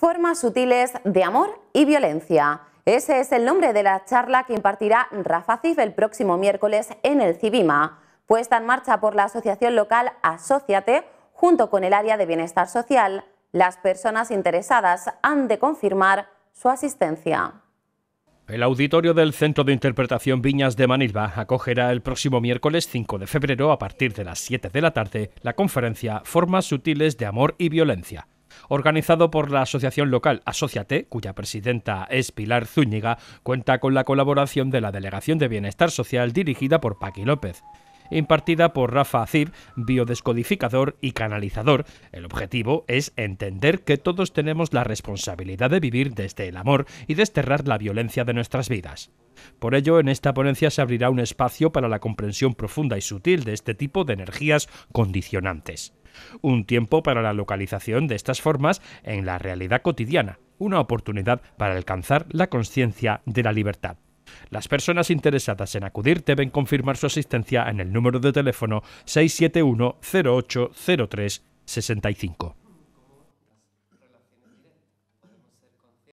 Formas sutiles de amor y violencia. Ese es el nombre de la charla que impartirá Rafa Cif el próximo miércoles en el Cibima, puesta en marcha por la asociación local Asociate junto con el área de bienestar social. Las personas interesadas han de confirmar su asistencia. El auditorio del Centro de Interpretación Viñas de Manilva acogerá el próximo miércoles 5 de febrero a partir de las 7 de la tarde la conferencia Formas sutiles de amor y violencia organizado por la asociación local Asociate, cuya presidenta es Pilar Zúñiga, cuenta con la colaboración de la Delegación de Bienestar Social dirigida por Paqui López impartida por Rafa Azib, biodescodificador y canalizador. El objetivo es entender que todos tenemos la responsabilidad de vivir desde el amor y desterrar la violencia de nuestras vidas. Por ello, en esta ponencia se abrirá un espacio para la comprensión profunda y sutil de este tipo de energías condicionantes un tiempo para la localización de estas formas en la realidad cotidiana, una oportunidad para alcanzar la conciencia de la libertad. Las personas interesadas en acudir deben confirmar su asistencia en el número de teléfono 671 0803 65.